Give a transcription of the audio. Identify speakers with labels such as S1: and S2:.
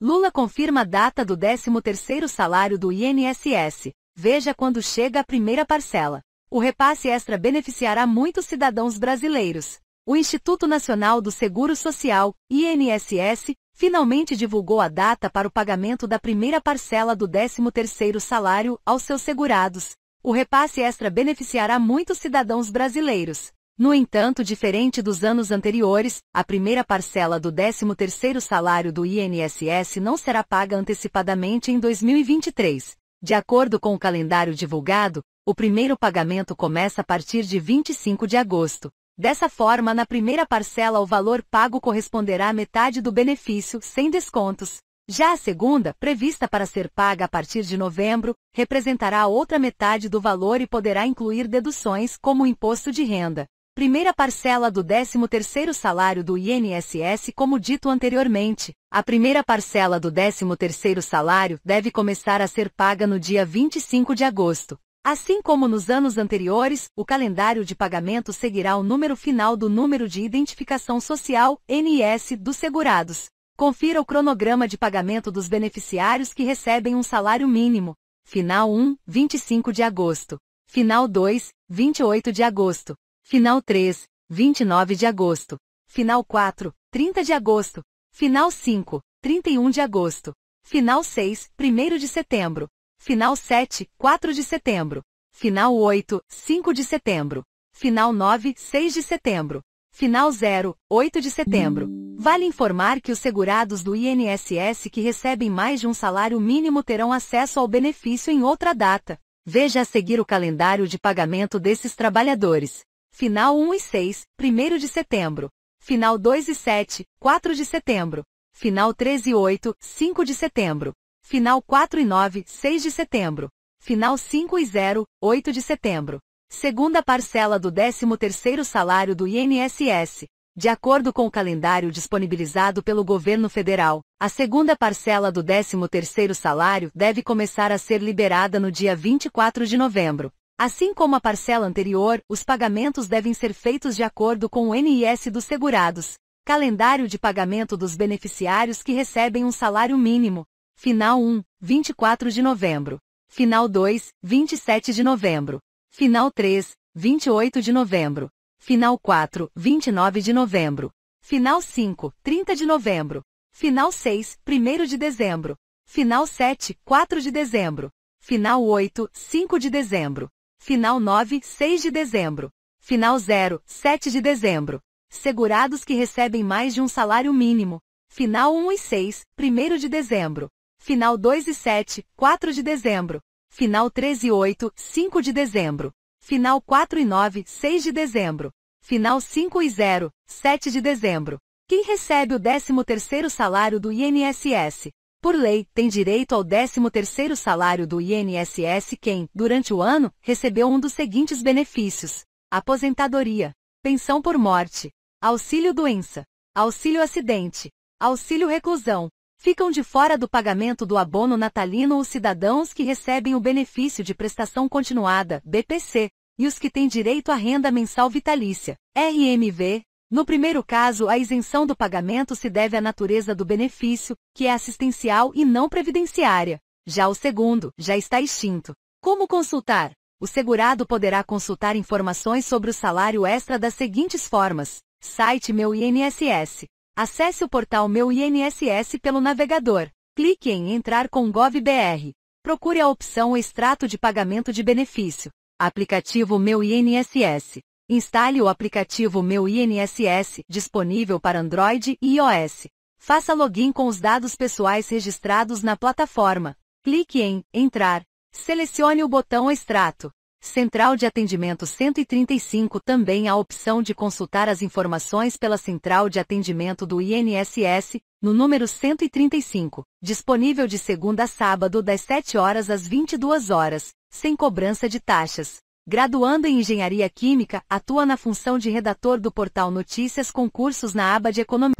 S1: Lula confirma a data do 13º salário do INSS. Veja quando chega a primeira parcela. O repasse extra beneficiará muitos cidadãos brasileiros. O Instituto Nacional do Seguro Social, INSS, finalmente divulgou a data para o pagamento da primeira parcela do 13º salário aos seus segurados. O repasse extra beneficiará muitos cidadãos brasileiros. No entanto, diferente dos anos anteriores, a primeira parcela do 13º salário do INSS não será paga antecipadamente em 2023. De acordo com o calendário divulgado, o primeiro pagamento começa a partir de 25 de agosto. Dessa forma, na primeira parcela o valor pago corresponderá à metade do benefício, sem descontos. Já a segunda, prevista para ser paga a partir de novembro, representará a outra metade do valor e poderá incluir deduções como o imposto de renda. Primeira parcela do 13º salário do INSS Como dito anteriormente, a primeira parcela do 13º salário deve começar a ser paga no dia 25 de agosto. Assim como nos anos anteriores, o calendário de pagamento seguirá o número final do número de identificação social, NS, dos segurados. Confira o cronograma de pagamento dos beneficiários que recebem um salário mínimo. Final 1, 25 de agosto. Final 2, 28 de agosto. Final 3, 29 de agosto. Final 4, 30 de agosto. Final 5, 31 de agosto. Final 6, 1 de setembro. Final 7, 4 de setembro. Final 8, 5 de setembro. Final 9, 6 de setembro. Final 0, 8 de setembro. Vale informar que os segurados do INSS que recebem mais de um salário mínimo terão acesso ao benefício em outra data. Veja a seguir o calendário de pagamento desses trabalhadores final 1 e 6, 1 de setembro, final 2 e 7, 4 de setembro, final 3 e 8, 5 de setembro, final 4 e 9, 6 de setembro, final 5 e 0, 8 de setembro. Segunda parcela do 13º salário do INSS. De acordo com o calendário disponibilizado pelo governo federal, a segunda parcela do 13º salário deve começar a ser liberada no dia 24 de novembro. Assim como a parcela anterior, os pagamentos devem ser feitos de acordo com o NIS dos segurados, calendário de pagamento dos beneficiários que recebem um salário mínimo, final 1, 24 de novembro, final 2, 27 de novembro, final 3, 28 de novembro, final 4, 29 de novembro, final 5, 30 de novembro, final 6, 1 de dezembro, final 7, 4 de dezembro, final 8, 5 de dezembro. Final 9, 6 de dezembro. Final 0, 7 de dezembro. Segurados que recebem mais de um salário mínimo. Final 1 e 6, 1 de dezembro. Final 2 e 7, 4 de dezembro. Final 3 e 8, 5 de dezembro. Final 4 e 9, 6 de dezembro. Final 5 e 0, 7 de dezembro. Quem recebe o 13º salário do INSS por lei, tem direito ao 13º salário do INSS quem, durante o ano, recebeu um dos seguintes benefícios: aposentadoria, pensão por morte, auxílio doença, auxílio acidente, auxílio reclusão. Ficam de fora do pagamento do abono natalino os cidadãos que recebem o benefício de prestação continuada, BPC, e os que têm direito à renda mensal vitalícia, RMV, no primeiro caso, a isenção do pagamento se deve à natureza do benefício, que é assistencial e não previdenciária. Já o segundo, já está extinto. Como consultar? O segurado poderá consultar informações sobre o salário extra das seguintes formas: site Meu INSS. Acesse o portal Meu INSS pelo navegador. Clique em Entrar com GovBR. Procure a opção Extrato de Pagamento de Benefício. Aplicativo Meu INSS. Instale o aplicativo Meu INSS, disponível para Android e iOS. Faça login com os dados pessoais registrados na plataforma. Clique em Entrar. Selecione o botão Extrato. Central de Atendimento 135 também há a opção de consultar as informações pela Central de Atendimento do INSS, no número 135, disponível de segunda a sábado das 7 horas às 22 horas, sem cobrança de taxas graduando em Engenharia Química, atua na função de redator do portal Notícias Concursos na aba de Economia.